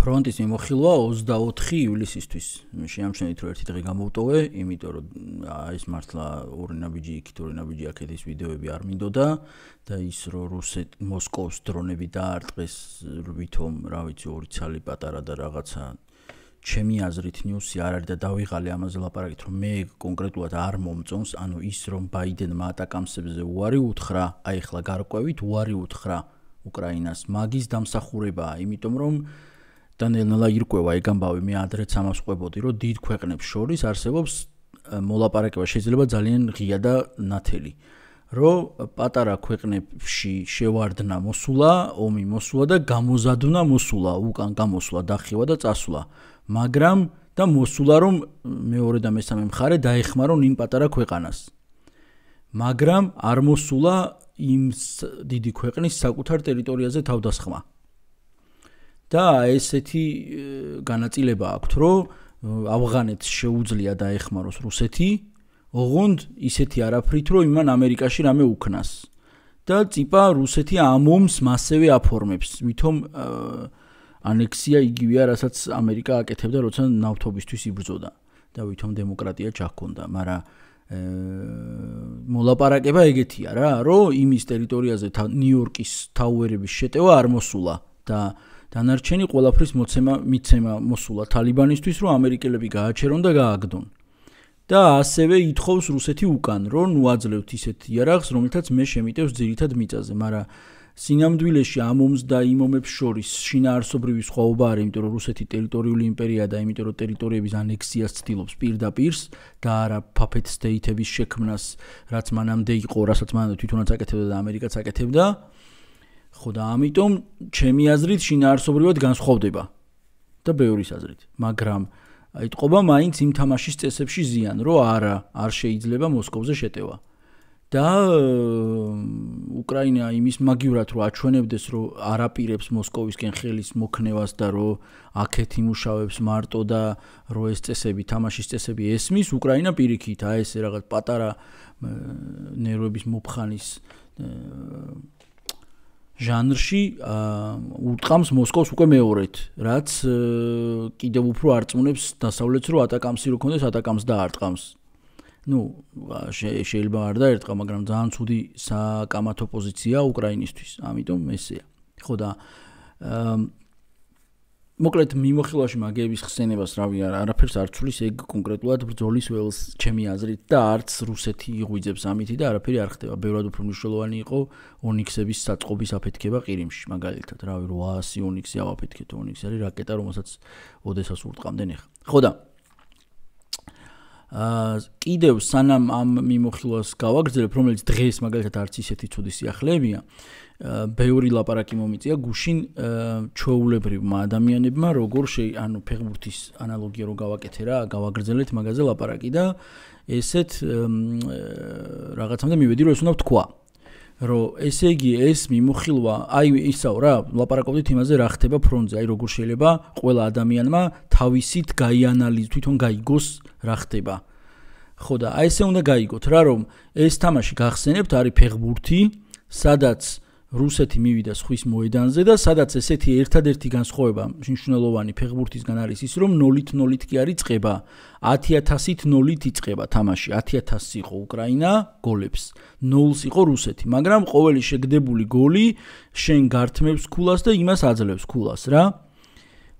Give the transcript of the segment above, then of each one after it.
ფრონტის მიმოხილვა 24 ივლისისთვის. შეამჩნევით რომ ერთი დღე გამოვტოვე, იმიტომ რომ ეს მართლა ორნაბიჯი იქით ორნაბიჯი აქეთ ის ვიდეოები არ მინდოდა და ის რომ რუსეთ მოსკოვის დრონები დაარტყეს რვითომ, რა ვიცი, ორი ცალი პატარა და რაღაცა ჩემი აზრით ნიუსი არ არის და დავიღალე ამაზე ლაპარაკით რომ მე კონკრეტულად არ მომწონს, ანუ ის რომ ბაიდენმა ატაკამსებზე უარი უთხრა, აი ახლა გარკვევით უარი უთხრა უკრაინას მაგის დამსახურებაა, იმიტომ რომ და ნელ-ნელა ირკვევა ეგ ამბავი მე ადრეც ამას ყვებოდი რომ დიდ ქვეყნებს შორის არსებობს მოლაპარაკება შეიძლება ძალიან ღია და ნათელი რომ პატარა ქვეყნებში შევარდნა მოსულა, ომი მოსულა და გამოზადნა მოსულა, უკან გამოსულა, დახევა და წასულა. მაგრამ და მოსულა რომ მეორე და მესამე მხარე დაეხმარონ იმ პატარა ქვეყანას. მაგრამ არ მოსულა იმ დიდი ქვეყნის საკუთარ ტერიტორიაზე თავდასხმა. და ესეთი э, განაწილება აქვს, რომ э, ავღანეთს შეუძლია დაეხმაროს რუსეთი, ოღონდ ისეთი არაფრით, რომ იმან ამერიკაში რამე უქნას. და ტიპა რუსეთი ამომს მასევე აფორმებს, მითხომ э, ანექსია იგივეა, რასაც ამერიკა აკეთებდა, როცა ნავთობისთვის იბრძოდა და ვითომ დემოკრატია ჩახკონდა, მაგრამ მოლაპარაკება ეგეთია რა, რომ იმის ტერიტორიაზე ნიუ-იორკის თაუერების შეტევა არ მოსულა და დანარჩენი ყველაფრის მოცემა მიცემა მოსულა თალიბანისტვის რომ ამერიკელები გააჩერონ და გააგდონ და ასევე ითხოვს რუსეთი უკან რომ ნუაძლევთ ისეთ იარაღს რომელთაც მე შემიტევს ძირითად მიწაზე მაგრამ სინამდვილეში ამომს და იმომებს შორის შინაარსობრივი სხვაობა არის იმიტომ რომ რუსეთი ტერიტორიული იმპერია და იმიტომ რომ ტერიტორიების ანექსიას ცდილობს პირდაპირს და არა ფაფეთ სტეითების შექმნას რაც მანამდე იყო რასაც მანამდე თვითონაც აკეთებდა და ამერიკაც აკეთებდა ხო და ამიტომ ჩემი აზრით შინაარსობრივად განსხვავდება და ბევრის აზრით მაგრამ იტყობა მაინც იმ თამაშის წესებში ზიან რომ არა არ შეიძლება მოსკოვზე შეტევა და უკრაინა იმის მაგივრად რომ აჩვენებდეს რომ არაპირებს მოსკოვისკენ ხელის მოქნევას და რომ აქეთ იმუშავებს მარტო და რო ეს წესები თამაშის წესები ესმის უკრაინა პირიქით აი ეს რაღაც პატარა ნერვების მოფხანის ჟანრში უტყამს მოსკოვს უკვე მეორედ, რაც კიდევ უფრო არწმუნებს დასავლეთს, რომ ატაკამსი რო ქონდეს, ატაკამს და არტყამს. ну შეიძლება არ დაერთყა მაგრამ ძალიან ცუდი საკამათო პოზიციაა უკრაინისტვის ამიტომ ესეა ხო და მოკლედ მიმოხილვაში მაგების ხსენებას რავი არ არაფერს არ ცulis ეგ კონკრეტულად ბრძოლის ველს ჩემი აზრით და არც რუსეთი იღვიძებს ამითი და არაფერი არ ხდება. ბევრად უფრო მნიშვნელოვანი იყო ონიქსების საწყობის აფეთქება ყირიმში მაგალითად. რავი 800 ონიქსი ავაფეთქეთ ონიქსი არის რაკეტა რომელსაც ოდესას ურტყამდნენ ხა. ხო და აა კიდევ სანამ ამ მიმოხილვას გავაგრძელებ რომელიც დღეს მაგალითად არც ისეთი ცუდი სიახლეებია ბევრი ლაპარაკი მომიწია გუშინ ჩოულებრივმა ადამიანებმა როგორ შეი ანუ ფეგმურთის ანალოგია რო გავაკეთე რა გავაგრძელეთ მაგაზე ლაპარაკი და ესეთ რაღაცამდე მივედი რომ ეს უნდა ვთქვა რომ ესე იგი ეს მიმოხილვა აი ისაო რა ლაპარაკობდით იმაზე რა ხდება ფრონტზე აი როგორ შეიძლება ყველა ადამიანმა თავისით გაიანალიზოს თვითონ გაიგოს რა ხდება ხო და აი ესე უნდა გაიგოთ რა რომ ეს თამაში გახსენებთ არის ფეგმურთი სადაც რუსეთი მივიდა ხვის მოედანზე და სადაც ესეთი ერთადერთი განსხვავება მნიშვნელოვანი ფეხბურთის გან არის ის რომ 0-0 კი არის წება 10000-ით 0-ით იწება თამაში 10000 იყო უკრაინა გოლებს 0-ს იყო რუსეთი მაგრამ ყოველი შეგდებული გოლი შენ გართმევს ქულას და იმას აძლევს ქულას რა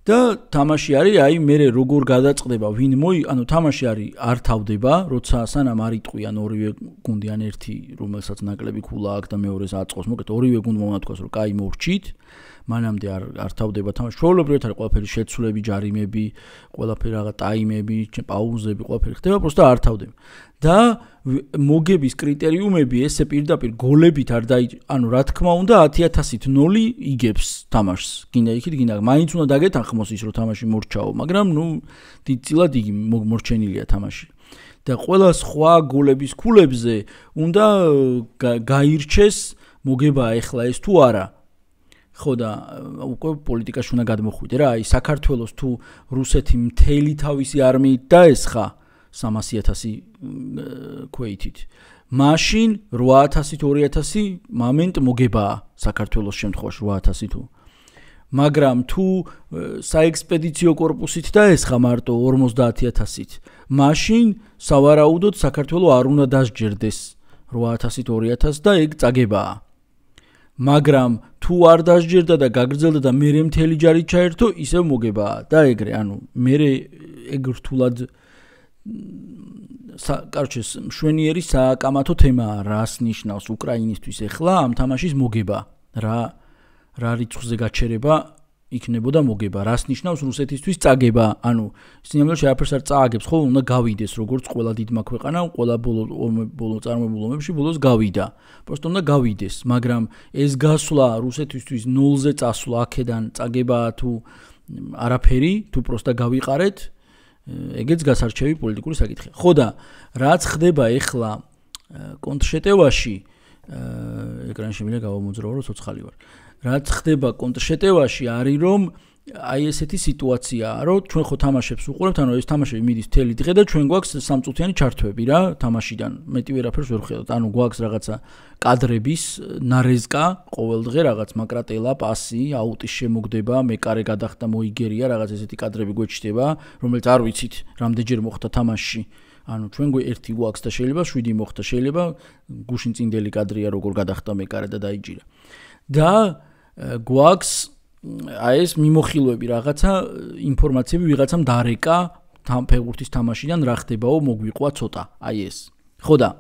და თამაში არის აი მე როგორ გადაწყდება ვინ მოი ანუ თამაში არის ართავდება როცა სანამ არ იტყვიან ორივე გუნდი ან ერთი რომელსაც ნაკლები ქულა აქვს და მეორეს აწყოს მოკეთ ორივე გუნდ მომათქვას რომ კაი მოვრჩით მანამდე არ არ თავდება თამაში. შეულებრივად არის ყველაფერი შეცვლები, ჯარიმები, ყველაფერი რაღა ტაიმები, პაუზები, ყველაფერი ხდება უბრალოდ არ თავდება. და მოგების კრიტერიუმები ესე პირდაპირ გოლებით არ დაი ანუ რა თქმა უნდა 10000-ით 0 იგებს თამაშს. გინდა იქით, გინდა მაინც უნდა დაგეთანხმოს ის რომ თამაში მორჩაო, მაგრამ ნუ დიდწილად იგი მორჩენილია თამაში. და ყველა სხვა გოლების ქულებზე უნდა გაირჩეს მოგება ეხლა ეს თუ არა. ხო და უკვე პოლიტიკაში უნდა გადმოხვიდე რა აი საქართველოს თუ რუსეთი მთელი თავისი არმიით დაესხა 300000 ქვეითით მაშინ 8000 2000 მომენტ მოგება საქართველოს შემთხვევაში 8000 თუ მაგრამ თუ საექსპედიციო корпуსით დაესხა მარტო 50000-ით მაშინ სავარაუდოდ საქართველოს არ უნდა დასჯერდეს 8000 2000 და ეგ წაგებაა მაგრამ თუ არ დასჯერდა და გაგრძელდა და მერე მთელი ჯარი ჩაერთო, ისევ მოგება და ეგრე, ანუ მერე ეგ რთულად სა კარჩე შვენიერი სააკამათო თემაა რას ნიშნავს უკრაინისთვის ეხლა ამ თამაშის მოგება რა რა რიცხვზე გაჩერება იქნებოდა მოგება, რას ნიშნავს რუსეთისთვის წაგება? ანუ სინამდვილეში არაფერს არ წააგებს, ხო, უნდა გავიდეს, როგორც ყველა დიდმა ქვეყანამ, ყველა ბოლო ბოლო წარმოებულ ომებში ბოლოს გავიდა. просто უნდა გავიდეს, მაგრამ ეს გასვლა რუსეთისთვის 0-ზე წასვლა აქედან წაგება თუ არაფერი, თუ просто გავიყარეთ, ეგეც გასარჩევი პოლიტიკური საკითხია. ხო და რაც ხდება ეხლა კონტრშეტევაში, ეკრანში მინდა გავამოძრაო, რომ ცოცხალი ვარ. რაც ხდება კონტრშეტევაში არის რომ აი ესეთი სიტუაციაა რომ ჩვენ ხო თამაშებს უყურებთ ანუ ეს თამაშები მიდის მთელი დღე და ჩვენ გვაქვს სამწუთიანი ჩარტვები რა თამაშიდან მეტი ვერაფერს ვერ ხედავთ ანუ გვაქვს რაღაცა კადრების ნარეზკა ყოველ დღე რაღაც მაკრატელა პასი აუტის შემოგდება მეკარე გადახდა მოიგერია რაღაც ესეთი კადრები გვეჩდება რომელიც არ ვიცით რამდენჯერ მოხდა თამაშში ანუ ჩვენ ერთი გვაქვს და შეიძლება 7 მოხდა შეიძლება გუშინ წინდელი კადრია როგორ გადახდა მეკარე და დაიჯირა და გვაქვს აი ეს მიმოხილვები რაღაცა ინფორმაციები ვიღაცამ დარეკა თან ფეგურტის თამაშიდან რა ხდებაო მოგვიყვა ცოტა აი ეს ხო და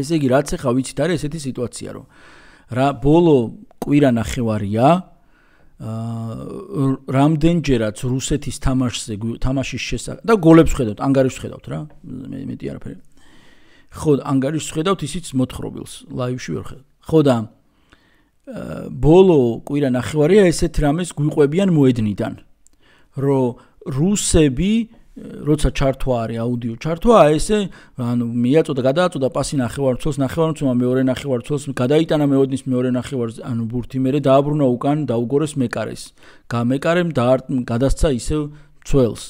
ესე იგი რაც ახლა ვიცით არის ესეთი სიტუაცია რომ რა ბოლო კვირა ნახევარია აა რამდენჯერაც რუსეთის თამაშზე თამაშის შესახ და გოლებს შეხედავთ ანგარიშ შეხედავთ რა მეტი არაფერი ხო ანგარიშ შეხედავთ ისიც მოთხრობილს ლაივში ვერ ხედავ ხო და აა ბოლო კვირა ნახევარია ესეთ რამეს გვიყვებიან მოედნიდან რომ რუსები როცა ჩართვა არის აუდიო ჩართვა ესე ანუ მიაწოდა გადააწოდა პასი ნახევარცოს ნახევარცოა მეორე ნახევარცოს გადაიტანა მეოდნის მეორე ნახევარს ანუ ბურთი მეરે დააბრუნა უკან დაუგორეს მეკარეს გამეკარემ და გადასცა ისევ ძველს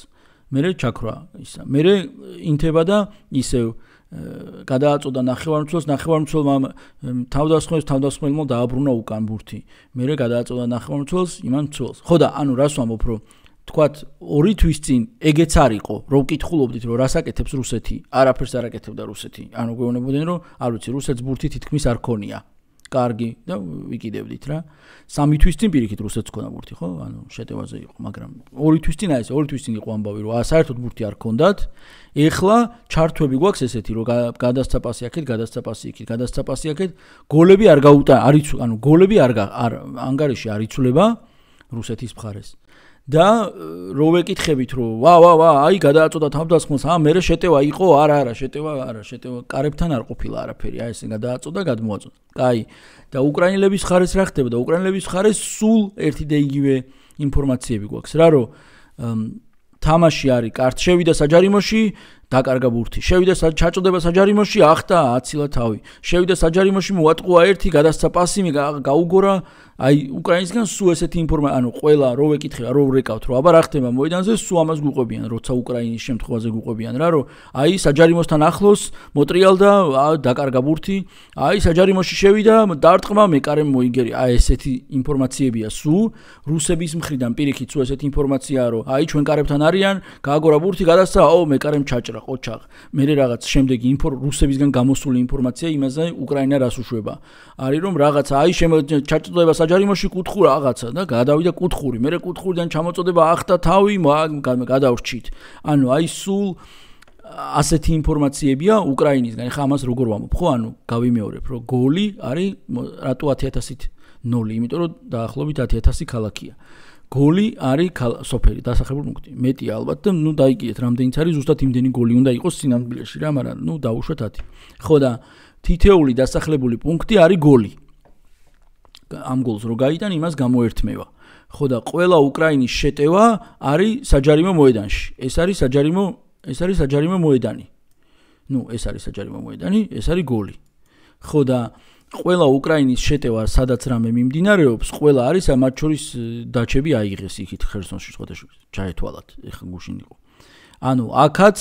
მეરે ჩაქრა ისა მეરે ინთება და ისევ გადააწოდა ნახევარმცველს ნახევარმცველმა თავდასხმის თავდასხმელმა დააბრუნა უკან ბურთი მერე გადააწოდა ნახევარმცველს იმან მცველს ხო და ანუ რას ვამბობ რომ თქვათ ორი თვის წინ ეგეც არისო რომ ეკითხულობდით რომ რასაკეთებს რუსეთი არაფერს არაკეთებდა რუსეთი ანუ გვეუბნებოდნენ რომ არ ვიცი რუსეთს ბურთი თითქმის არ ქონია კარგი და ვიკიდებდით რა. სამი თვის წინ პირიქით რუსეთს ქონა ბურთი, ხო? ანუ შეტევაზე იყო, მაგრამ ორი თვის წინაა ეს, ორი თვის წინ იყო ამბავი, რომ საერთოდ ბურთი არ ქონდათ. ეხლა ჩარტვები გვაქვს ესეთი, რომ გადასცა პასი აქეთ, გადასცა პასი იქით, გადასცა პასი აქეთ. გოლები არ გაუტა, არიცულ, ანუ გოლები არ ანგარიში არიცულება რუსეთის მხარეს. და э, რო ვეკითხებით რომ ვა ვა ვა აი გადააწოდა თავდასხმას ა მე შეტევა იყო არა არა შეტევა არა შეტევა კარებთან არ ყოფილა არაფერი აი ესე გადააწოდა გადმოაწოდა კაი და უკრაინელების ხარეს რა ხდებოდა უკრაინელების ხარეს სულ ერთი და იგივე ინფორმაციები გვაქვს რა რომ თამაში არის კარტ შევიდა საჯარიმოში დაკარგა ბურთი შევიდა ჩაჭდება საჯარიმოში ახთა აცილა თავი შევიდა საჯარიმოში მოატყუა ერთი გადასცა პასი მე გაუგორა აი უკრაინისგან სულ ესეთი ინფორმაცია, ანუ ყველა რო ვეკითხება, რო ვრეკავთ, რო აბა რა ხდება მოედანზე, სულ ამას გუყვებიან, როცა უკრაინის შემთხვევაზე გუყვებიან რა, რომ აი საჯარიმოსთან ახლოს მოტრიალდა დაკარგა ბურთი, აი საჯარიმოში შევიდა, დარტყმა მეკარემ მოიგერი. აი ესეთი ინფორმაციებია სულ რუსების მხრიდან პირიქით სულ ესეთი ინფორმაციაა, რომ აი ჩვენ კარებთან არიან, გააგორა ბურთი, გადასცა, აო მეკარემ ჩაჭრა ყოჩაღ. მე რაღაც შემდეგი ინფორ რუსებისგან გამოსული ინფორმაცია იმაზე უკრაინა რას უშვება. არის რომ რაღაც აი შემოჭრდება საჯარიმოში კუთხურ რაღაცა და გადავიდა კუთხური. მე რა კუთხურიდან ჩამოწოდება ახთა თავი გადავრჩით. ანუ აი სულ ასეთი ინფორმაციებია უკრაინისგან. ხა ამას როგორ ვამობ ხო? ანუ გავიმეორებ, რომ გოლი არის რატო 10000-ით 0, იმიტომ რომ დაახლოებით 10000 ქალაქია. გოლი არის სოფელი დასახლებული პუნქტი. მეტი ალბათ და ნუ დაიგიეთ რამდენიც არის ზუსტად იმდენი გოლი უნდა იყოს სინამდვილეში რა, მაგრამ ნუ დაუშვათ 10. ხო და თითეული დასახლებული პუნქტი არის გოლი. ამ გოლს რო გაიტან იმას გამოერთმევა ხო და ყველა უკრაინის შეტევა არის საჯარიმო მოედანში ეს არის საჯარიმო ეს არის საჯარიმო მოედანი ну ეს არის საჯარიმო მოედანი ეს არის გოლი ხო და ყველა უკრაინის შეტევა სადაც რამე მიმდინარეობს ყველა არის ამ მარჩურის დაჩები აიღეს იქით ხერსონში შეხოთაში ჩაეთვალათ ეხა გუშინ იყო ანუ აქაც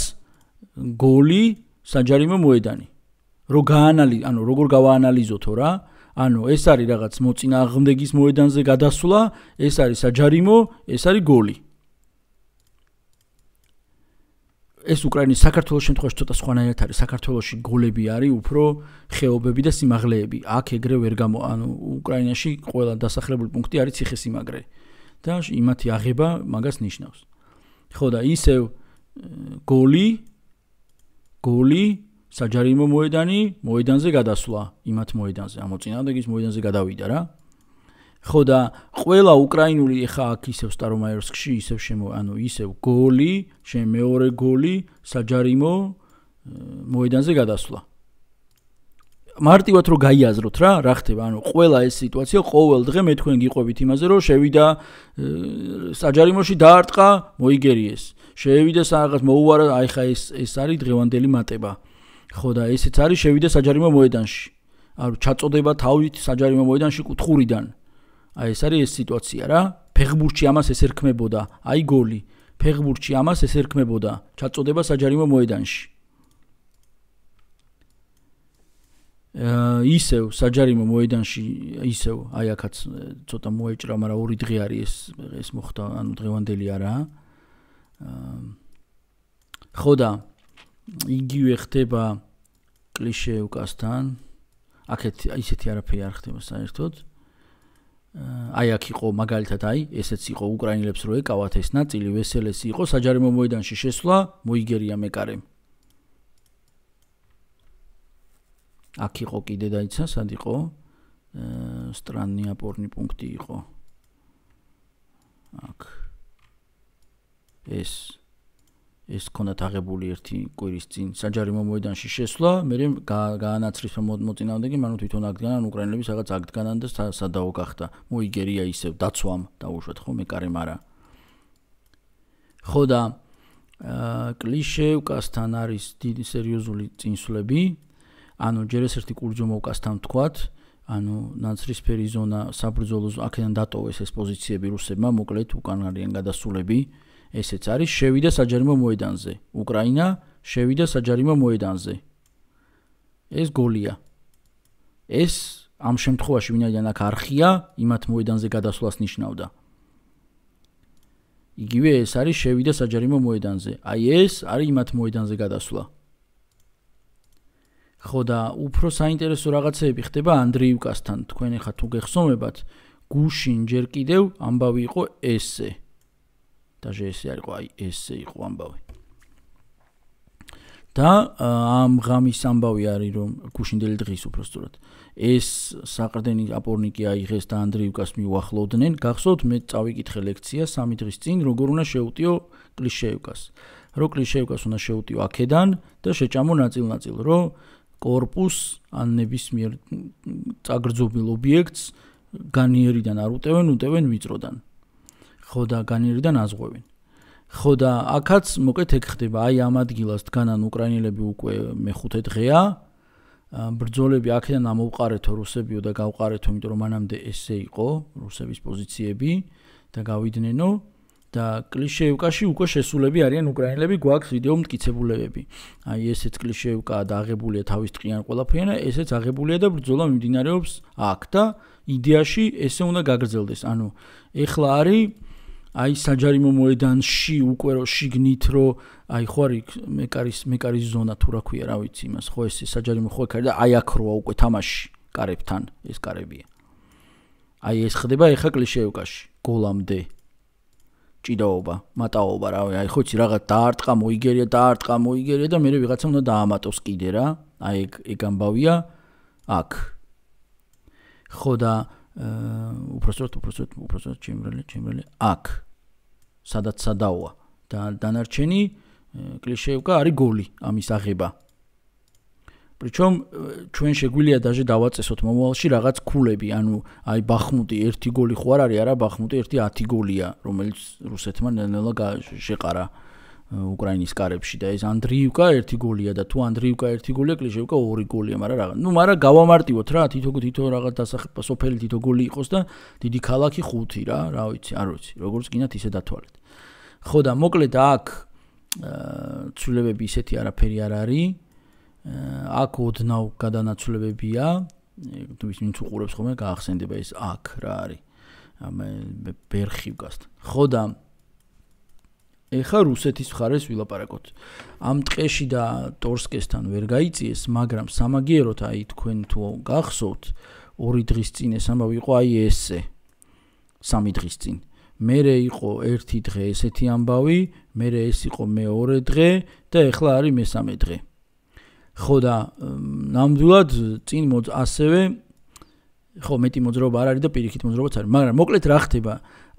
გოლი საჯარიმო მოედანი რო გაანალიზო ანუ როგორ გავაანალიზოთო რა ანუ ეს არის რაღაც მოცინა აღმდეგის მოედანზე გადასვლა, ეს არის საჯარიმო, ეს არის გოლი. ეს უკრაინის საქართველოს შემთხვევაში ცოტა სხვანაირად არის. საქართველოსში გოლები არის უფრო ხეობები და სიმაღლეები. აქ ეგრე ვერ გამო, ანუ უკრაინაში ყველა დასახლებული პუნქტი არის ციხესიმაგრე. და იმათი აღება მაგას ნიშნავს. ხო და ისევ გოლი გოლი საჯარიმო მოედანი, მოედანზე გადასვლა, იმათ მოედანზე, ამოწინააღმდეგის მოედანზე გადავიდა რა. ხო და ყველა უკრაინული ეხა აქ ისევ სტარომაიორსკში ისევ შემო, ანუ ისევ გოლი, შენ მეორე გოლი საჯარიმო მოედანზე გადასვლა. მარტივად რომ გაიაზროთ რა, რა ხდება? ანუ ყველა ეს სიტუაცია ყოველ დღე მე თქვენ გიყვებით იმაზე, რომ შევიდა საჯარიმოში დაარტყა, მოიგერიეს. შევიდა რაღაც მოუვარა, აი ხა ეს ეს არის დღევანდელი მატება. ხო და ესეც არის შევიდა საჯარიმო მოედანში. ანუ ჩაწოდება თავით საჯარიმო მოედანში კუთხურიდან. აი ეს არის ეს სიტუაცია რა. ფეგბურჩი ამას ეს ერქმებოდა. აი გოლი. ფეგბურჩი ამას ეს ერქმებოდა. ჩაწოდება საჯარიმო მოედანში. აი ისევ საჯარიმო მოედანში ისევ აი ახაც ცოტა მოეჭრა, მაგრამ ორი დღე არის ეს ეს მოხდა, ანუ დღევანდელი არა. ხო და იგივე ხდება კლიშე უკასთან. აქეთ ისეთი არაფერი არ ხდება საერთოდ. აი აქ იყო მაგალითად აი ესეც იყო უკრაინელებს რო ეკავათ ეს ნაწილი ვესელეს იყო საჯარიმო მოედანში შესვლა მოიგერია მეკარემ. აქ იყო კიდე დაიცა სად იყო? э странния порни пункти იყო აქ ეს ეს ქონდა თაღებული ერთი კვირის წინ საჯარი მომოედანში შესვლა მე განაცრის მოწინააღმდეგე მანუ თვითონ აგდგანან უკრაინელების რაღაც აგდგანან და სადაო გახდა მოიგერია ისევ დაცვამ დაუშვათ ხო მე კარემ არა ხო და კლიშევკასთან არის დიდი სერიოზული წინსვლები ანუ ჯერ ეს ერთი კურჯო მოკასთან თქვათ ანუ ნაცრისფერი ზონა საბრძოლო აქედან დატოვეს ეს პოზიციები რუსებმა მოკლედ უკან არიან გადასულები ესეც არის შევიდა საჯარიმო მოედანზე. უკრაინა შევიდა საჯარიმო მოედანზე. ეს გოლია. ეს ამ შემთხვევაში ვინაიდან აქ არხია, იმათ მოედანზე გადასვლას ნიშნავდა. იგივე ეს არის შევიდა საჯარიმო მოედანზე. აი ეს არის იმათ მოედანზე გადასვლა. ხო და უფრო საინტერესო რაღაცეები ხდება ანდრიუკასთან. თქვენ ახლა თუ გეხსოვებათ, გუშინ ჯერ კიდევ ამბავი იყო ესე. даже ეს არ იყო აი ესე იყო ამბავი და ამ ღამის ამბავი არის რომ გუშინდელი დღის უბრალოდ ეს საყრდენი აპორნიკი აიღეს და ანდრიუკას მიუახლოვდნენ გახსოვთ მე წავიკითხე ლექცია სამი დღის წინ როგორ უნდა შეუტიო კლიშეევკას რო კლიშეევკას უნდა შეუტიო აქედან და შეჭამო ნაწილ-ნაწილ რო корпус ან ნებისმიერ წაგრძობილ ობიექტს განიერიდან არ უტევენ, უტევენ ვიწროდან. ხო და განირიდან აზღვევენ. ხო და აქაც მოკეთ ეგ ხდება, აი ამ ადგილას დგანან უკრაინელები უკვე მეხუთე დღეა. ბრძოლები აქედან ამოვყარეთო რუსებიო და გავყარეთო, იმიტომ რომ მანამდე ესე იყო რუსების პოზიციები და გავიდნენო და კლიშეევკაში უკვე შესულები არიან უკრაინელები, გვაქვს ვიდეო მткиცებულები. აი ესეც კლიშეევკა და აღებულია თავის ტყიან ყველაფერი და ესეც აღებულია და ბრძოლა მიმდინარეობს აქ და იდეაში ესე უნდა გაგრძელდეს. ანუ ეხლა არის აი საჯარიმო მოედანში უკვე რო შიგნით რო აი ხო არის მეკარის მეკარის ზონა თუ რა ქვია რა ვიცი იმას ხო ესე საჯარიმო ხო ქარი და აი აქ როა უკვე თამაში კარებთან ეს კარებია აი ეს ხდება ეხა კლიშეევკაში გოლამდე ჭიდაობა მატაობა რა აი ხო იცი რაღაც დაარტყა მოიგერია დაარტყა მოიგერია და მე ვიღაცა უნდა დაამატოს კიდე რა აი ეგ ეგ ამბავია აქ ხო და უпростот უпростот უпростот ჩემრელი ჩემრელი აქ სადაც სადაოა და დანარჩენი კლიშეევკა არის გოლი ამის აღება. причём ჩვენ შეგვიძლია даже დავაწესოთ მომავალში რაღაც ქულები, ანუ აი ბახმუტი ერთი გოლი ხوار არის, არა ბახმუტი ერთი 10 გოლია, რომელიც რუსეთმა ნელა შეყარა. აა უკრაინის კარებში და ეს ანდრიუკა ერთი გოლია და თუ ანდრიუკა ერთი გოლია კლიშევკა ორი გოლია, მაგრამ რაღა. ნუ, მაგრამ გავამარტივოთ რა, თითო თითო რაღაც დასახება სოფელი თითო გოლი იყოს და დიდი ქალაქი ხუთი რა, რა ვიცი, არ ვიცი, როგორც გინათ ისე დათვალეთ. ხო და მოკლედ აქ აა ცვლილებები ისეთი არაფერი არ არის. აქ ოდნავ გადანაცვლებებია. თუ ის ვინც უყურებს ხოლმე გაახსენდება ეს აქ რა არის. ამ ბერხივკასთან. ხო და აა ეხა რუსეთის მხარეს ვილაპარაკოთ. ამ ტყეში და ტორსკესთან ვერ გაიწიეს, მაგრამ სამაგიეროთ აი თქვენ თუ გახსოვთ, ორი დღის წინ ეს ამბავი იყო აი ესე. სამი დღის წინ. მე რე იყო ერთი დღე ესეთი ამბავი, მე რე ეს იყო მეორე დღე და ეხლა არის მესამე დღე. ხო და ნამდვილად წინ მოძ ასევე ხო მეტი მოძრაობა არ არის და პირიქით მოძრაობაც არის, მაგრამ მოკლედ რა ხდება?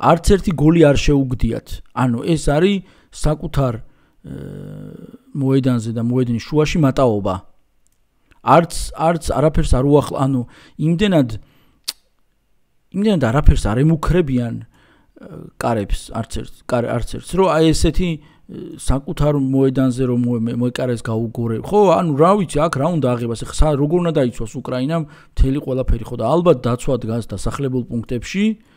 არც ერთი გოლი არ შეუგდიათ. ანუ ეს არის საკუთარ მოედანზე და მოედნის შუაში მატაობა. არც არც არაფერს არ უახლა, ანუ იმდენად იმდენად არაფერს არ ემუქრებიან კარებს, არც ერთს, არც ერთს, რომ აი ესეთი საკუთარ მოედანზე რომ მოეკარეს გაუგორე. ხო, ანუ რა ვიცი, აქ რა უნდა აღებას? ხა როგორ უნდა დაიცვას უკრაინამ მთელი ყველაფერი ხო და ალბათ დაცვა დგას დასახლებულ პუნქტებში. აა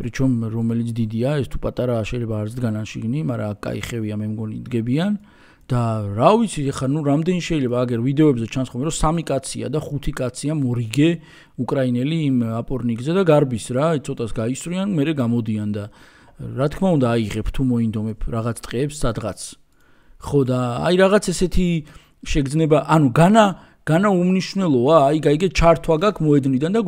причём რომელიც დიდია, ეს თუ პატარაა შეიძლება არც განაშიგნი, მაგრამ кайხევია მე მგონი იდგებიან. და რა ვიცი ხა ნუ რამდენი შეიძლება აგერ ვიდეოებზე ჩანსხომ რომ სამი კაცია და ხუთი კაცია მორიგე უკრაინელი იმ აპორნიგზე და გარბის რა ცოტას გაისვრიან მერე გამოდიან და რა თქმა უნდა აიღებ თუ მოინდომებ რაღაც წყებს სადღაც ხო და აი რაღაც ესეთი შეგძნება ანუ განა განა უმნიშვნელოა, აი გაიგეთ ჩართვა გაქვს მოედნიდან და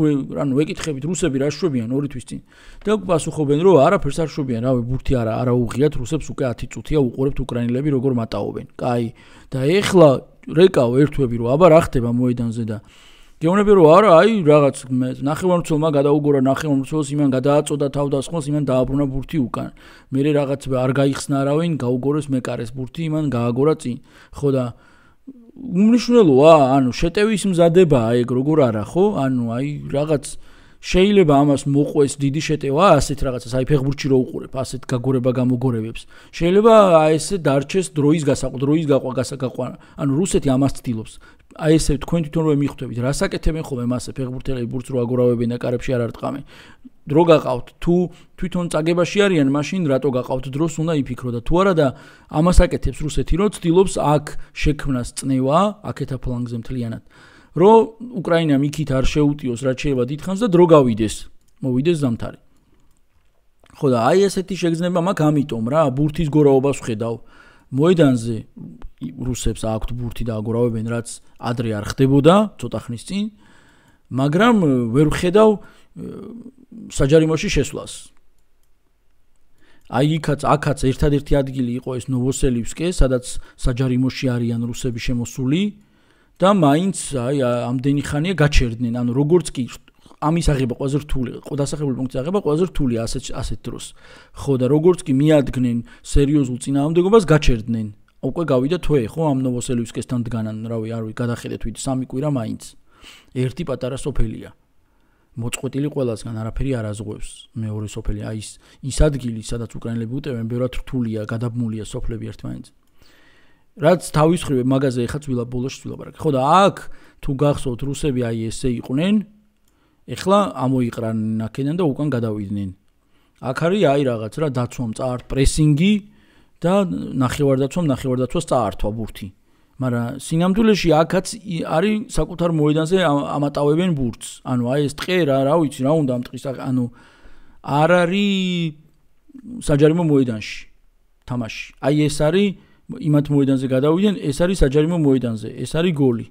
ანუ ეკითხებით რუსები რა შვებიან ორი თვის წინ. და გვასუხობენ რომ არაფერს არ შვებიან, რავი, ბურთი არა, არა უღიათ რუსებს უკვე 10 წუთია უყურებთ უკრაინელები როგორ მატაობენ. კაი. და ეხლა რეკავ ერთვები რომ აბა რა ხდება მოედანზე და გეუბნები რომ არა, აი რაღაც მე ნახევარმწულმა გადაუგორა ნახევარმწულს, იმან გადააწოდა თავდასხმას, იმან დააბრუნა ბურთი უკან. მე რაღაც არ გაიხსნა რავინ, გაუგორეს მეკარეს ბურთი, იმან გააგორა წინ. ხო და უმნიშვნელოა, ანუ შეტევის მზადებაა ეგ როგორ არა ხო? ანუ აი რაღაც შეიძლება ამას მოყვეს დიდი შეტევა, ასეთ რაღაცას აი ფეხბურთში რო უყურებ, ასეთ გაგორება გამოგორებებს. შეიძლება აი ესე დარჩეს დროის გასაყ, დროის გაყვა, გასაყვა. ანუ რუსეთი ამას ცდილობს. აი ესე თქვენ თვითონ რომ მიხვდებით, რასაკეთებენ ხოლმე მასე ფეხბურთელები ბურთს რო აგორავებინა, კარებში არ არტყამენ. დრო გაყავთ თუ თვითონ წაგებაში არიან მაშინ რატო გაყავთ დროს უნდა იფიქრო და თუ არა და ამას აკეთებს რუსეთი რომ ცდილობს აქ შექმნას წნევა აკეთა ფლანგზე მთლიანად რომ უკრაინამ იქით არ შეუტიოს რაც შეიძლება დითხავს და დრო გავიდეს მოვიდეს ზამთარი ხო და აი ესეთი შეგზნება მაქვს ამიტომ რა ბურთის გორაობას ხედავ მოედანზე რუსებს აქვთ ბურთი და აგორავენ რაც ადრე არ ხდებოდა ცოტა ხნის წინ მაგრამ ვერ ხედავ საჯარიმოში შესვლას. აი იქაც აქაც ერთადერთი ადგილი იყო ეს ნოვოსელიფსკე, სადაც საჯარიმოში არიან რუსები შემოსული და მაინც აი ამდენი ხანია გაჩერდნენ, ანუ როგორც კი ამის აღება ყველაზე რთული, ყოდასახებული პუნქტი აღება ყველაზე რთული ასეთ ასეთ დროს. ხო და როგორც კი მიადგნენ სერიოზულ წინააღმდეგობას გაჩერდნენ. უკვე გავიდა თვე ხო ამ ნოვოსელიფსკესთან დგანან, რავი, არ ვიცი, გადახედეთ ვიდი სამი კვირა მაინც. ერთი პატარა სოფელია. მოწყვეტილი ყველასგან არაფერი არ აზღვევს მეორე სოფელი აი ის ის ადგილი სადაც უკრაინელები უტევენ ბევრად რთულია გადაბმულია სოფლები ერთმანეთს რაც თავის ხრივე მაгазиე ხაც ვილა ბოლოში ვილაპარაკე ხო და აქ თუ გახსოვთ რუსები აი ესე იყვნენ ეხლა ამოიყრანენ აქედან და უკან გადავიდნენ აქ არის აი რაღაც რა დაცვამ წაართ პრესინგი და ნახევარდაცვამ ნახევარდაცვას წაართვა ბურთი მაგრამ სინამდვილეში აქაც არის საკუთარ მოედანზე ამატავენ ბურთს. ანუ აი ეს ტყე რა, რა ვიცი, რა უნდა ამ ტყის ანუ არ არის საჯარიმო მოედანში თამაში. აი ეს არის იმათ მოედანზე გადავიდნენ, ეს არის საჯარიმო მოედანზე, ეს არის გოლი.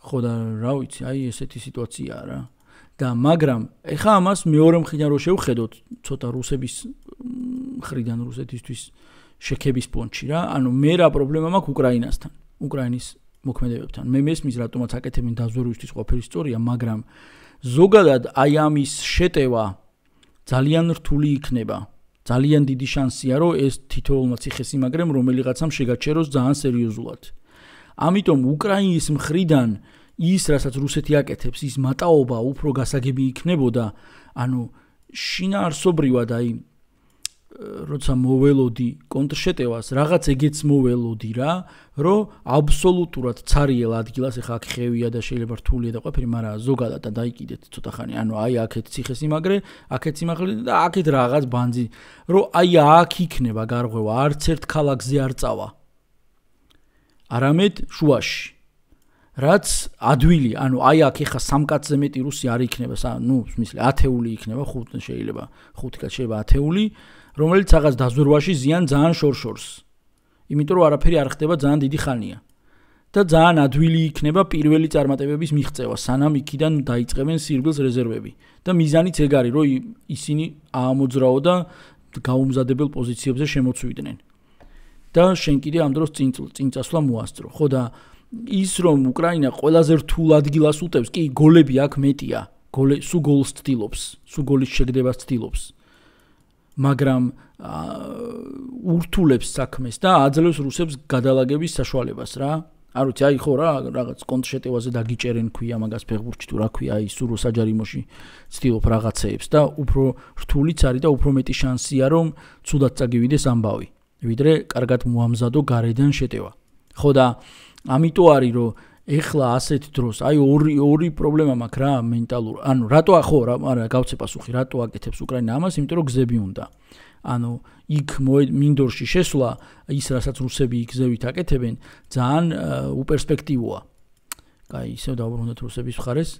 ხო და რა ვიცი, აი ესეთი სიტუაციაა რა. და მაგრამ ეხა ამას მეორე მხრიდან რო შევხედოთ, ცოტა რუსების მხრიდან რუსეთისთვის შექების პონჩი რა. ანუ მე რა პრობლემა მაქვს უკრაინასთან, უკრაინის მოქმედებებთან. მე მესმის რატომაც აკეთებენ დაზვერვისთვის ყოფილი ისტორია, მაგრამ ზოგადად აი ამის შეტევა ძალიან რთული იქნება. ძალიან დიდი შანსია, რომ ეს თითოეულმა ციხესიმაგრემ რომელიღაცამ შეგაჩეროს ძალიან სერიოზულად. ამიტომ უკრაინის მხრიდან ის, რასაც რუსეთი აკეთებს, ის მატაობა უფრო გასაგები იქნებოდა, ანუ შინაარსობრივად აი როცა მოველოდი კონტრშეტევას, რაღაც ეგეც მოველოდი რა, რომ აბსოლუტურად ცარიელ ადგილას ეხა აქ ხევია და შეიძლება რთულია და ყველაფერი, მაგრამ ზოგადად და დაიკიდეთ ცოტა ხანი, ანუ აი აქეთ ციხესიმაგრე, აქეთ სიმაგრე და აქეთ რაღაც ბანძი, რომ აი აქ იქნება გარღვევა, არც ერთ ქალაქზე არ წავა. არამედ შუაში. რაც ადვილი, ანუ აი აქ ეხა სამკაცზე მეტი რუსი არ იქნება, ნუ, მისლი, ათეული იქნება, ხუთი შეიძლება, ხუთი კაცი შეიძლება ათეული. რომელიც რაღაც დაზურვაში ზიან ძალიან შორშორს. იმიტომ რომ არაფერი არ ხდება ძალიან დიდი ხანია. და ძალიან ადვილი იქნება პირველი წარმატებების მიღწევა, სანამ იქიდან დაიწყებენ სირბილს რეზერვები. და მიზანიც ეგ არის, რომ ისინი აამოძრაო და გაუმზადებელ პოზიციებზე შემოწვიდნენ. და შენ კიდე ამ დროს წინ წინწასვლა მოასწრო. ხო და ის რომ უკრაინა ყველაზე რთულ ადგილას უტევს, კი გოლები აქ მეტია. გოლი სუ გოლს ცდილობს, სუ გოლის შეგდებას ცდილობს. მაგრამ ურთულებს საქმეს და აძლევს რუსებს გადალაგების საშუალებას რა. არ ვიცი, აი ხო რა, რაღაც კონტრშეტევაზე დაგიჭერენ ქვია მაგას ფეხბურთში თუ რა ქვია, აი სურო საჯარიმოში ცდილობ რაღაცეებს და უფრო რთულიც არის და უფრო მეტი შანსია რომ ცუდად წაგივიდეს ამბავი, ვიდრე კარგად მოამზადო გარედან შეტევა. ხო და ამიტომ არის რომ ეხლა ასეთ დროს აი ორი ორი პრობლემა მაქვს რა მენტალურ ანუ რატო ხო რა არა გავცე პასუხი რატო აკეთებს უკრაინა ამას იმიტომ რომ გზები უნდა ანუ იქ მინდორში შესვლა ის რასაც რუსები იგზევით აკეთებენ ძალიან უპერსპექტივოა აი ისევ დავბრუნდით რუსების მხარეს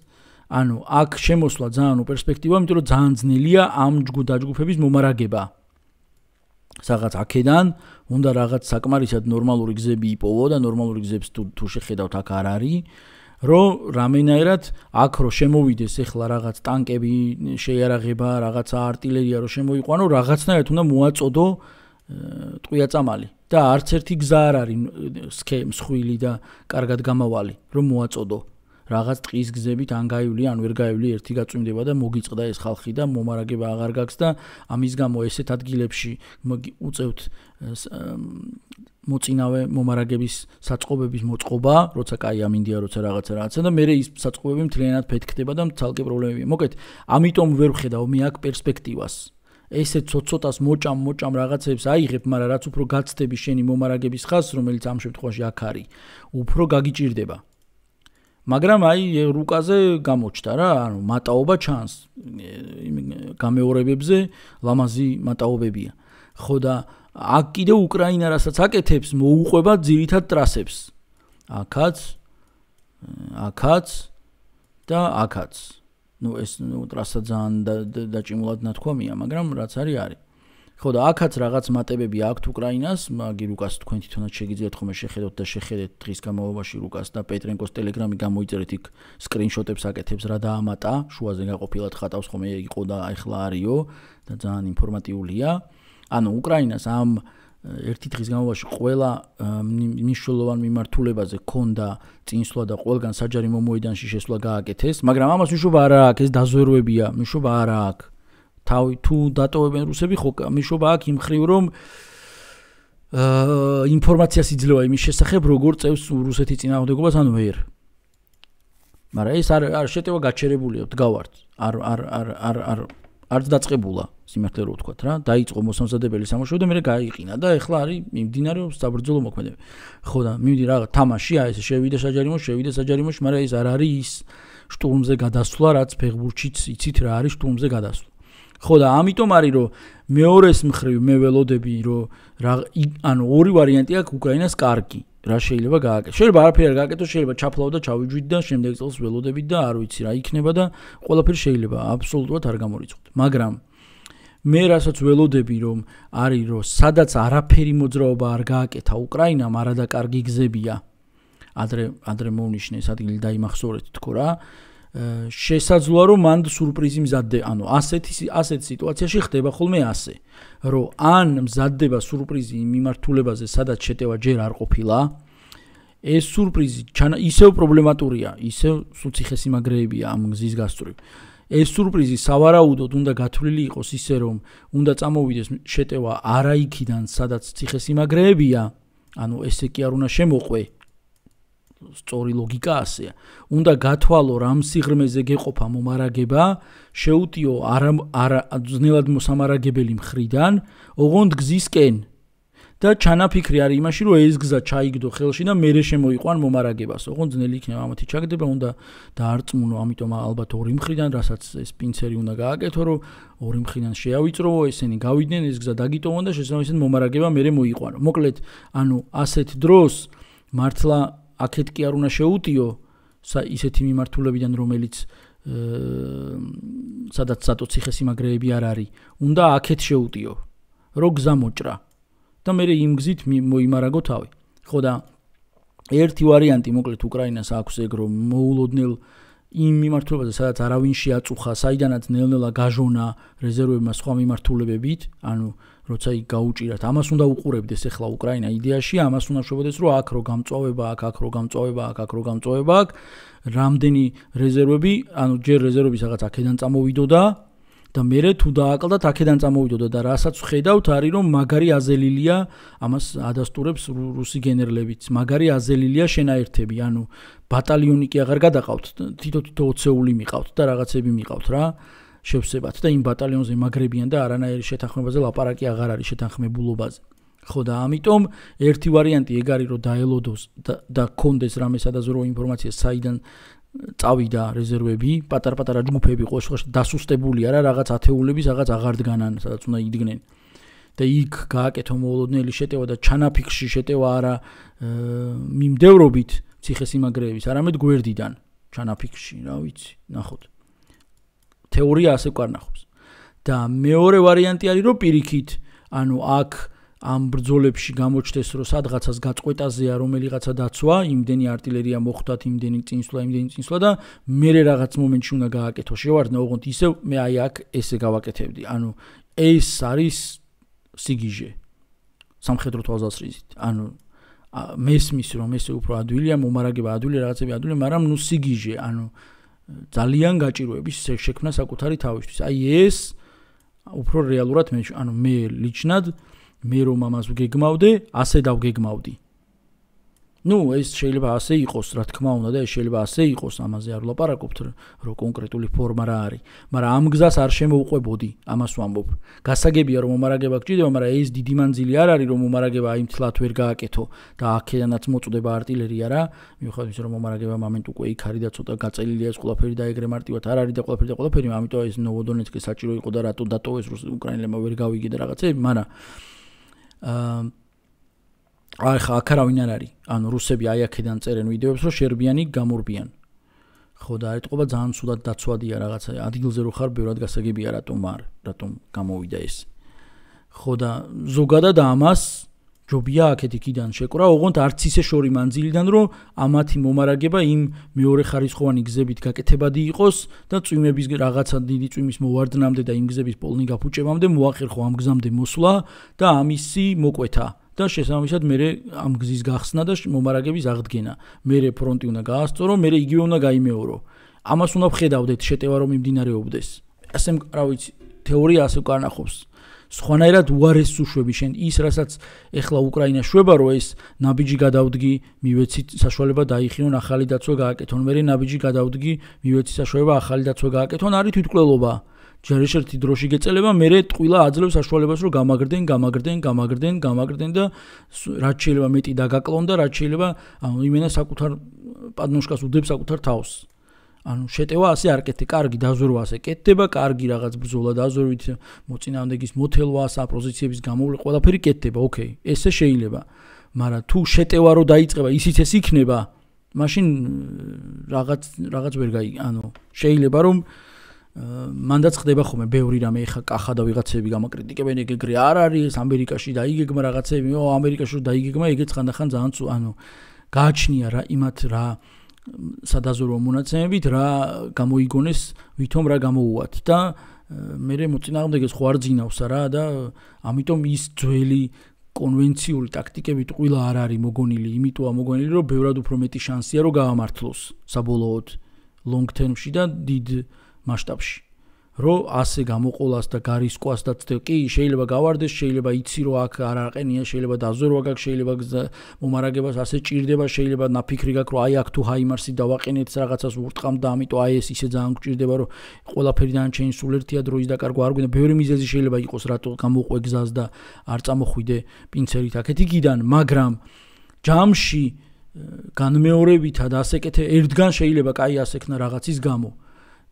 ანუ აქ შემოსვლა ძალიან უპერსპექტივოა იმიტომ რომ ძალიან ძნელია ამ ჯგუ დაჯგუფების მომარაგება აა რაღაც აქედან უნდა რაღაც საკმარისად ნორმალური გზები იპოვო და ნორმალური გზებს თუ თუ შეხედავთ აქ არ არის რომ რამენაერად აქ რო შემოვიდეს ეხლა რაღაც ტანკები შეიარაღება რაღაც артиლერია რო შემოიყვანო რაღაცნაირად უნდა მოაწოდო ტყვიაწამალი და არც ერთი გზა არ არის სქემ მსხვილი და კარგად გამავალი რომ მოაწოდო რაღაც ტყის გზებით ან გაივლი ან ვერ გაივლი ერთი გაწვიმდება და მოგიწყდა ეს ხალხი და მომარაგება აღარ გაქვს და ამის გამო ესეთ ადგილებში უწევთ მოწინავე მომარაგების საწყობების მოწყობა, როცა კაი ამინდია, როცა რაღაცა რაღაცა და მე ის საწყობები მთლიანად ფეთქდება და თალკე პრობლემებია. მოკეთ, ამიტომ ვერ ვხედავ მე აქ პერსპექტივას. ესე ცოცოტას მოჭამ მოჭამ რაღაცებს აიღებ, მაგრამ რაც უფრო გაცდები შენი მომარაგების ხას, რომელიც ამ შემთხვევაში აქ არის, უფრო გაგიჭირდება. მაგრამ აი რუკაზე გამოჩნდა რა, ანუ მატაობა ჩანს იმ გამეორებებზე, ლამაზი მატაობებია. ხო და აქ კიდე უკრაინა რასაც აკეთებს, მოუყვება ძირითად ტრასებს. აქაც აქაც და აქაც. ნუ ეს ნუ ტრასა ძალიან დაჭიმულად ნათქვამია, მაგრამ რაც არის არის. ხო და აქაც რაღაც მატებები აქვს უკრაინას, მაგი რუკას თქვენ თვითონაც შეგიძლიათ ხომ შეხედოთ და შეხედეთ დღის განმავლობაში რუკას და პეტრენკოს ტელეგრამი გამოიწერეთ იქ სკრინშოტებს აკეთებს რა დაამატა, შუაზე გაყופილად ხატავს ხომ იყო და ახლა არისო და ძალიან ინფორმატიულია. ანუ უკრაინას ამ ერთი დღის განმავლობაში ყველა მნიშვნელოვან მიმართულებაზე ქონდა წინსვლა და ყველგან საჯარიმო მოედანში შესვლა გააკეთეს, მაგრამ ამას მნიშვნელობა არ აქვს, ეს დაზვერვებია, მნიშვნელობა არ აქვს. თავი თუ დატოვებენ რუსები ხო მიშობა აქ იმხრივ რომ აა ინფორმაცია სიძლევა იმის შესახებ როგორ წევს რუსეთი წინააღმდეგობას ან ვერ მაგრამ ეს არ არ შეტევა გაჩერებულიო დგავართ არ არ არ არ არ არც დაწቀბულა სიმართლე რომ ვთქვა რა დაიწყო მოსამზადებელი სამუშაო და მე გაიყინა და ეხლა არის მიმდინარეობს საბრძოლო მოქმედება ხო და მივიდი რაღა თამაში აი ეს შევიდა საჯარიმოში შევიდა საჯარიმოში მაგრამ ეს არ არის ის შტურმზე გადასვლა რაც ფეხბურჩიც იცით რა არის შტურმზე გადასვლა ხო და ამიტომ არის რომ მეორეს მხრივ მე ველოდები რომ ანუ ორი ვარიანტი აქვს უკრაინას კარგი რა შეიძლება გააკეთო შეიძლება არაფერი არ გააკეთო შეიძლება ჩაფლავდა ჩავიჯვით და შემდეგ წელს ველოდებით და არ ვიცი რა იქნება და ყველაფერი შეიძლება აბსოლუტურად არ გამორიცხოთ მაგრამ მე რასაც ველოდები რომ არის რომ სადაც არაფერი მოძრაობა არ გააკეთა უკრაინამ არადა კარგი გზებია ადრე ადრე მოვნიშნე ეს ადგილი დაიმახსოვრეთ თქო რა შესაძლოა რომ მანდ სურპრიზი მზადდე, ანუ ასეთი ასეთ სიტუაციაში ხდება ხოლმე ასე, რომ ან მზადდება სურპრიზი მიმართულებაზე, სადაც შეტევა ჯერ არ ყოფილა. ეს სურპრიზი ისევ პრობლემატურია, ისევ სუციხესიმაგრეებია ამ გზის გასწრებ. ეს სურპრიზი სავარაუდოდ უნდა გათვლილი იყოს ისე რომ უნდა წამოვიდეს შეტევა არაიქიდან, სადაც ციხესიმაგრეებია. ანუ ესე კი არ უნდა შემოყვე სწორი ლოგიკა ასეა. უნდა გათვალო რამ სიღრმეზე გეყოფა მომარაგება, შეუტიო არა არა ძნელად მოსამარაგებელი მხრიდან, ოღონდ გზისკენ და ჩანაფიქრი არის იმაში, რომ ეს გზა ჩაიგდო ხელში და მერე შემოიყვან მომარაგებას. ოღონ ძნელი იქნება ამათი ჩაგდება, უნდა დაარწმუნო, ამიტომ ალბათ ორი მხრიდან, რასაც ეს პინცერი უნდა გააკეთო, რომ ორი მხრიდან შეავიწროვო, ესენი გავიდნენ, ეს გზა დაგიტოვონ და შესაძლოა ისინი მომარაგება მერე მოიყვანო. მოკლედ, ანუ ასეთ დროს მართლა აქეთ კი არ უნდა შეუტიო ისეთი მიმართულებიდან რომელიც სადაც სატო ციხესიმაგრეები არ არის უნდა აქეთ შეუტიო რო გზამოჭრა და მე იმ გზით მოიმარაგო თავი ხო და ერთი ვარიანტი მოკლედ უკრაინას აქვს ეგ რომ მოულოდნელ იმ მიმართულებაზე სადაც არავინ შეაწუხა საიდანაც ნელ-ნელა გაჟონა რეზერვებმა სხვა მიმართულებებით ანუ როცა იქ გაუჭირათ. ამას უნდა უყურებდეს ეხლა უკრაინა იდეაში, ამას უნდა შევდეს, რომ აქ რო გამწოვება, აქ აქ რო გამწოვება, აქ აქ რო გამწოვება, აქ რამდენი რეზერვები, ანუ ჯერ რეზერვები სადაც აქედან წამოვიდო და და მეરે თუ დააკლდათ აქედან წამოვიდოდა და რასაც ხედავთ არის რომ მაგარი აზელილია ამას ადასტურებს რუსი გენერლებიც მაგარი აზელილია შენაერთები ანუ ბატალიონი კი აღარ გადაყავთ თითო-თითო 20 ული მიყავთ და რაღაცები მიყავთ რა შევსებათ და იმ ბატალიონზე მაგრებიან და არანაირი შეთანხმებაზე ლაპარაკი აღარ არის შეთანხმებულობაზე. ხო და ამიტომ ერთი ვარიანტი ეგ არის რომ დაელოდოს და და კონდეს რამე სადაზრო ინფორმაცია საიდან წავიდა რეზერვები, პატარ-პატარა ჯგუფები ყოველშვიდ დასუსტებული არა რაღაც ათეულების რაღაც აღარდგანან სადაც უნდა იდგნენ. და იქ გააკეთო მოულოდნელი შეტევა და ჩანაფიქში შეტევა არა მიმდევრობით ციხესიმაგრეების, არამედ გვერდიდან ჩანაფიქში, რა ვიცი, ნახოთ. თეორია ასე ყარნახობს. და მეორე ვარიანტი არის რომ პირიქით, ანუ აქ ამ ბრძოლებში გამოჩნდეს რომ სადღაცას გაწყვეტაზეა რომელიღაცა დაცვა, იმდენი артиლერია მოხვდათ, იმდენი წინსვლა, იმდენი წინსვლა და მე რე რაღაც მომენტში უნდა გააკეთო შევარდნა, ოღონდ ისე მე აი აქ ესე გავაკეთებდი. ანუ ეს არის სიგიჟე. სამხედრო თვალსაზრისით. ანუ მესმის რომ ესე უფრო ადვილია, მომარაგება ადვილია, რაღაცები ადვილია, მაგრამ ნუ სიგიჟე, ანუ ძალიან გაჭიროების შექმნა საკუთარი თავისთვის. აი ეს უფრო რეალურად მე ანუ მე ლიჩნად მე რომ ამას ვგეგმავდე, ასე დავგეგმავდი. ну ეს შეიძლება ასე იყოს რა თქმა უნდა და ეს შეიძლება ასე იყოს ამაზე არ ვლაპარაკობთ რომ კონკრეტული ფორმა რა არის მაგრამ ამ გზას არ შემოუყვებოდი ამას ვამბობ გასაგებია რომ მომარაგება გჭირდება მაგრამ ეს დიდი მანძილი არ არის რომ მომარაგება აი მთლად ვერ გააკეთო და აქედანაც მოწდება артиლერია რა მიუხედავად ისე რომ მომარაგება მომენტ უკვე იქ არის და ცოტა გაწელილია ეს ყველაფერი და ეგრე მარტივად არ არის და ყველაფერი და ყველაფერი ამიტომ ეს ნოვოდონეცკი საჭირო იყო და რატო დატოვეს რუსი უკრაინელებმა ვერ გავიგე და რაღაცე მაგრამ აა აი ხა აქ არავინ არ არის. ანუ რუსები აი აქედან წერენ ვიდეოებს, რომ შერბიანი გამორბიან. ხო და არიტყობა ძალიან ცუდად დაცვადია რაღაცა. ადგილზე რო ხარ, ბევრად გასაგებია რატომ არ, რატომ გამოვიდა ეს. ხო და ზოგადად ამას ჯობია აქეთ იქიდან შეკრა, ოღონდ არც ისე შორი მანძილიდან, რომ ამათი მომარაგება იმ მეორე ხარისხოვანი გზებით გაკეთებადი იყოს და წვიმების რაღაცა დიდი წვიმის მოვარდნამდე და იმ გზების პოლნი გაფუჭებამდე მოახერხო ამ გზამდე მოსვლა და ამისი მოკვეთა. და შესაბამისად მე ამ გზის გახსნა და მომარაგების აღდგენა. მე ფრონტი უნდა გაასწორო, მე იგივე უნდა გაიმეორო. ამას უნდა ვხედავდეთ შეტევა რომ იმდინარეობდეს. ასე რა ვიცი, თეორია ასე განახობს. სხვანაირად უარეს უშვები შენ ის რასაც ეხლა უკრაინა შვება რომ ეს ნაბიჯი გადავდგი მივეცი საშუალება დაიხიონ ახალი დაცვა გააკეთონ მე ნაბიჯი გადავდგი მივეცი საშუალება ახალი დაცვა გააკეთონ არის თვითკვლელობა ჯერ ერთი დროში გეწელება, მე ტყვილა აძლევს საშუალებას, რომ გამაგრდენ, გამაგრდენ, გამაგრდენ, გამაგრდენ და რაც შეიძლება მეტი დაგაკლონ და რაც შეიძლება იმენა საკუთარ პადნოშკას უდებს საკუთარ თავს. ანუ შეტევა ასე არ კეთდება, კარგი დაზვერვა ასე კეთდება, კარგი რაღაც ბრძოლა დაზვერვით მოწინააღმდეგის მოთელვას, აპოზიციების გამოვლენ, ყველაფერი კეთდება, ოკეი, ესე შეიძლება. მაგრამ თუ შეტევა რო დაიწყება, ისიც ეს იქნება. მაშინ რაღაც რაღაც ვერ გაი, ანუ შეიძლება რომ მანდაც ხდება ხოლმე ბევრი რამე ხა კახა და ვიღაცები გამაკრიტიკებენ ეგეგრე არ არის ამერიკაში დაიგეგმა რაღაცები ო ამერიკაში დაიგეგმა ეგეც ხანდახან ძალიან ცუ ანუ გააჩნია რა იმათ რა სადაზურო მონაცემებით რა გამოიგონეს ვითომ რა გამოუვათ და მე მე მოწინააღმდეგე ხო არ ძინავს რა და ამიტომ ის ძველი კონვენციური ტაქტიკებით ყველა არ არის მოგონილი იმიტომ ამოგონილი რომ ბევრად უფრო მეტი შანსია რომ გავამართლოს საბოლოოდ long term-ში და დიდ მასშტაბში. რო ასე გამოყოლას და გარისკვას და კი შეიძლება გავარდეს, შეიძლება იცი რომ აქ არ არყენია, შეიძლება დაზურვა გაქვს, შეიძლება მომარაგებას ასე ჭირდება, შეიძლება ნაფიქრი გაქვს რომ აი აქ თუ ჰაიმარსი დავაყენეთ რაღაცას ურტყამ და ამიტომ აი ეს ისე ძალიან გჭირდება რომ ყველაფერი დანჩენი სულ ერთია დროის დაკარგვა არ გვინდა, ბევრი მიზეზი შეიძლება იყოს რატო გამოყვეგზას და არ წამოხვიდე პინცერით აქეთ იგიდან, მაგრამ ჯამში განმეორებითად ასეკეთე ერთგან შეიძლება კაი ასექნა რაღაცის გამო.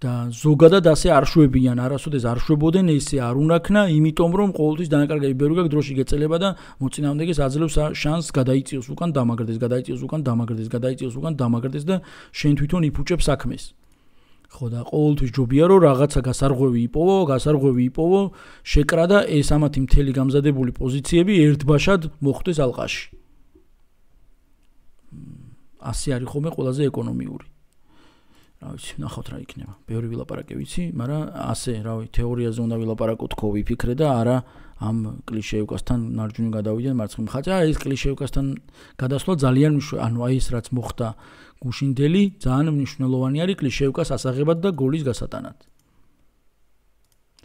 და ზოგადად ასე არშვებიან, არასოდეს არშვებოდნენ, ესე არ უნახნა, იმიტომ რომ ყოველთვის დანაკარგები ბევრი გაკ დროში გეწელება და მოწინააღმდეგეს აძლევს შანსს გადაიწიოს უკან დამაგრდეს, გადაიწიოს უკან დამაგრდეს, გადაიწიოს უკან დამაგრდეს და შენ თვითონ იფუჭებს საქმეს. ხო და ყოველთვის ჯობია რომ რაღაცა გასარღვევი იპოვო, გასარღვევი იპოვო, შეკრა და ეს ამათი მთელი გამზადებული პოზიციები ერთბაშად მოხდეს ალყაში. ასე არის ხოლმე ყველაზე ეკონომიკური. რა ვიცი, ნახავთ რა იქნება. მეორე ვილაპარაკე ვიცი, მაგრამ ასე, რა ვიცი, თეორიაზე უნდა ვილაპარაკო თქო, ვიფიქრე და არა ამ კლიშეევკასთან მარჯვნივ გადავიდე მარცხი მხარე. აი ეს კლიშეევკასთან გადასვლა ძალიან მნიშვნელოვანია, ანუ აი ეს რაც მოხდა გუშინდელი ძალიან მნიშვნელოვანი არის კლიშეევკას ასაღებად და გოლის გასატანად.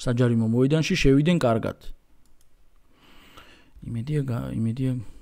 საჯარიმო მოედანში შევიდნენ კარგად. იმედია, იმედია